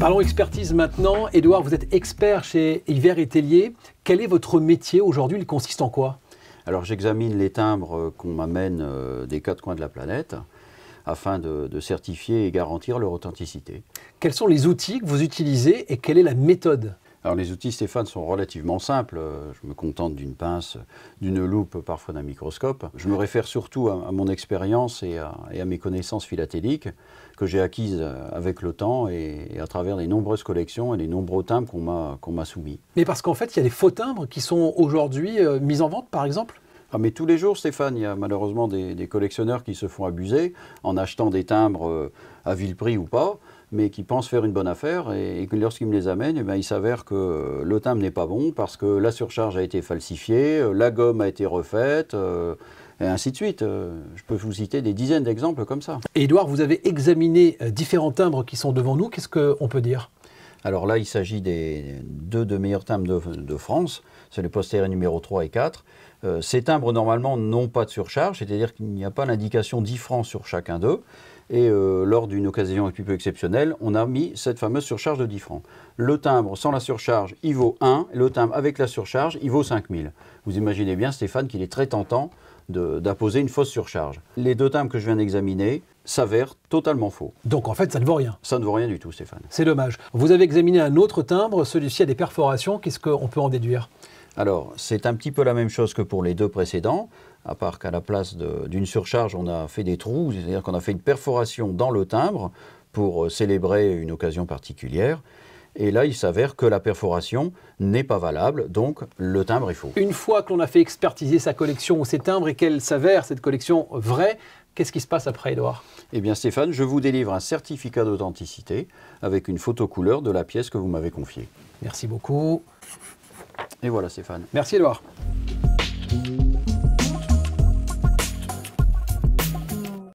Parlons expertise maintenant. Édouard, vous êtes expert chez Hiver et Tellier. Quel est votre métier aujourd'hui Il consiste en quoi Alors j'examine les timbres qu'on m'amène euh, des quatre coins de la planète afin de, certifier et garantir leur authenticité. Quels sont les outils que vous utilisez et quelle est la méthode alors les outils Stéphane sont relativement simples. Euh, je me contente d'une pince, d'une loupe, parfois d'un microscope. Je me réfère surtout à, mon expérience et, à, mes connaissances philatéliques que j'ai acquises euh, avec le temps et, à travers les nombreuses collections et les nombreux timbres qu'on m'a soumis. Mais parce qu'en fait, il y a des faux timbres qui sont aujourd'hui euh, mis en vente, par exemple ah, mais tous les jours, Stéphane, il y a malheureusement des collectionneurs qui se font abuser en achetant des timbres à vil prix ou pas mais qui pensent faire une bonne affaire et, que lorsqu'ils me les amènent, eh bien, il s'avère que le timbre n'est pas bon parce que la surcharge a été falsifiée, euh, la gomme a été refaite. Euh, et ainsi de suite. Euh, je peux vous citer des dizaines d'exemples comme ça. Édouard, vous avez examiné différents timbres qui sont devant nous. Qu'est-ce qu'on peut dire alors là, il s'agit des deux de meilleurs timbres de, France, c'est les postérieurs numéro 3 et 4. Euh, ces timbres, normalement, n'ont pas de surcharge, c'est-à-dire qu'il n'y a pas l'indication 10 francs sur chacun d'eux. Et euh, lors d'une occasion un petit peu exceptionnelle, on a mis cette fameuse surcharge de 10 francs. Le timbre sans la surcharge, il vaut 1. Le timbre avec la surcharge, il vaut 5000. Vous imaginez bien, Stéphane, qu'il est très tentant d'imposer une fausse surcharge. Les deux timbres que je viens d'examiner s'avèrent totalement faux. Donc en fait, ça ne vaut rien. Ça ne vaut rien du tout, Stéphane. C'est dommage. Vous avez examiné un autre timbre, celui-ci a des perforations, qu'est-ce qu'on peut en déduire Alors, c'est un petit peu la même chose que pour les deux précédents, à part qu'à la place d'une surcharge, on a fait des trous, c'est-à-dire qu'on a fait une perforation dans le timbre pour euh, célébrer une occasion particulière. Et là, il s'avère que la perforation n'est pas valable, donc le timbre est faux. Une fois qu'on a fait expertiser sa collection ou ses timbres et qu'elle s'avère, cette collection vraie, Qu'est-ce qui se passe après, Edouard Eh bien, Stéphane, je vous délivre un certificat d'authenticité avec une photo couleur de la pièce que vous m'avez confiée. Merci beaucoup. Et voilà, Stéphane. Merci, Edouard.